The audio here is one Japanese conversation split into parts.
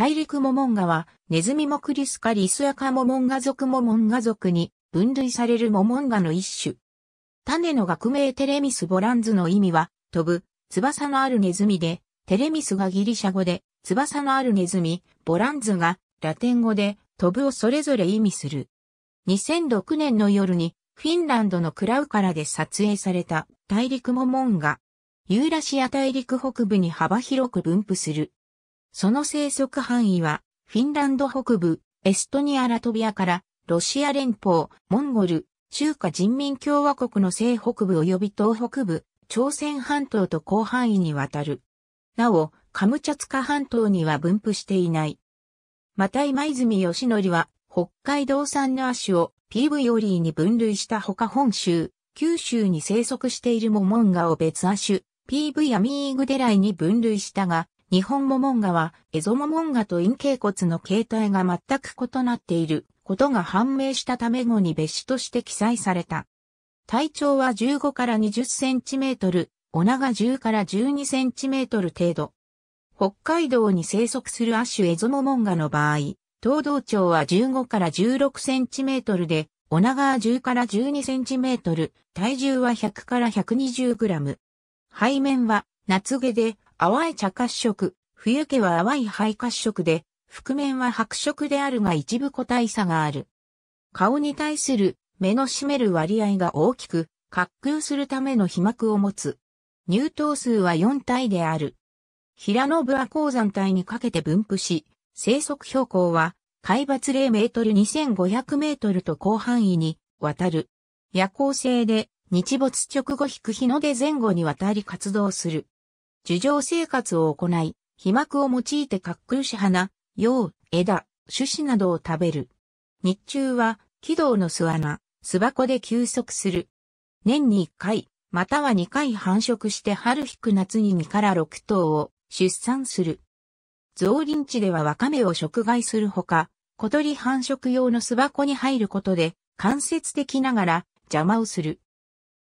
大陸モモンガは、ネズミモクリスカリスアカモモンガ族モモンガ族に分類されるモモンガの一種。種の学名テレミス・ボランズの意味は、飛ぶ、翼のあるネズミで、テレミスがギリシャ語で、翼のあるネズミ、ボランズがラテン語で、飛ぶをそれぞれ意味する。2006年の夜に、フィンランドのクラウからで撮影された大陸モモンガ。ユーラシア大陸北部に幅広く分布する。その生息範囲は、フィンランド北部、エストニア・ラトビアから、ロシア連邦、モンゴル、中華人民共和国の西北部及び東北部、朝鮮半島と広範囲にわたる。なお、カムチャツカ半島には分布していない。また今泉義則は、北海道産の亜種を PV オリーに分類したほか本州、九州に生息しているモモンガを別亜種、PV アミーグデライに分類したが、日本モモンガは、エゾモモンガと陰茎骨の形態が全く異なっていることが判明したため後に別種として記載された。体長は15から20センチメートル、お長10から12センチメートル程度。北海道に生息する亜種エゾモモンガの場合、東道長は15から16センチメートルで、お長は10から12センチメートル、体重は100から120グラム。背面は夏毛で淡い茶褐色、冬毛は淡い灰褐色で、覆面は白色であるが一部個体差がある。顔に対する目の占める割合が大きく、滑空するための飛膜を持つ。入頭数は4体である。平野部は鉱山帯にかけて分布し、生息標高は海抜0メートル2500メートルと広範囲に渡る。夜行性で日没直後引く日の出前後に渡り活動する。樹上生活を行い、皮膜を用いて滑空し花、葉、枝、種子などを食べる。日中は、軌道の巣穴、巣箱で休息する。年に1回、または2回繁殖して春引く夏に2から6頭を出産する。増林地ではワカメを食害するほか、小鳥繁殖用の巣箱に入ることで、間接的ながら邪魔をする。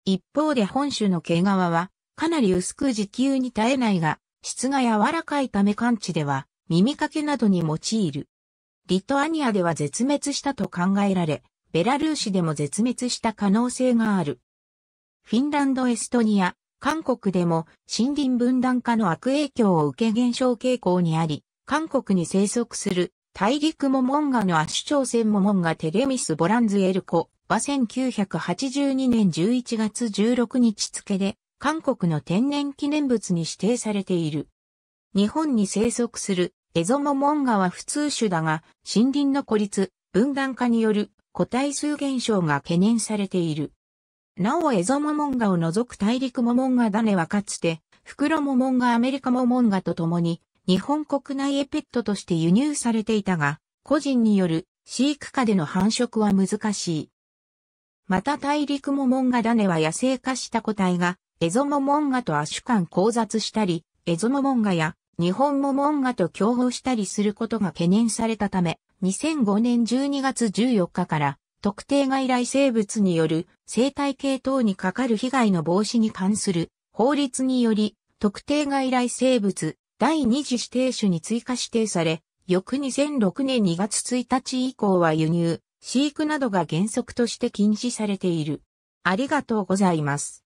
一方で本種の毛皮は、かなり薄く時給に耐えないが、質が柔らかいため感知では耳かけなどに用いる。リトアニアでは絶滅したと考えられ、ベラルーシでも絶滅した可能性がある。フィンランド、エストニア、韓国でも森林分断化の悪影響を受け減少傾向にあり、韓国に生息する大陸モモンガの亜種朝鮮モモンガテレミス・ボランズエルコは1982年11月16日付で韓国の天然記念物に指定されている。日本に生息するエゾモモンガは普通種だが、森林の孤立、分断化による個体数減少が懸念されている。なおエゾモモンガを除く大陸モモンガ種はかつて、袋モモンガアメリカモモンガと共に、日本国内エペットとして輸入されていたが、個人による飼育下での繁殖は難しい。また大陸モモンガ種は野生化した個体がエゾモモンガと亜種間交雑したり、エゾモモンガや日本モモンガと競合したりすることが懸念されたため、2005年12月14日から特定外来生物による生態系等にかかる被害の防止に関する法律により特定外来生物第二次指定種に追加指定され、翌2006年2月1日以降は輸入、飼育などが原則として禁止されている。ありがとうございます。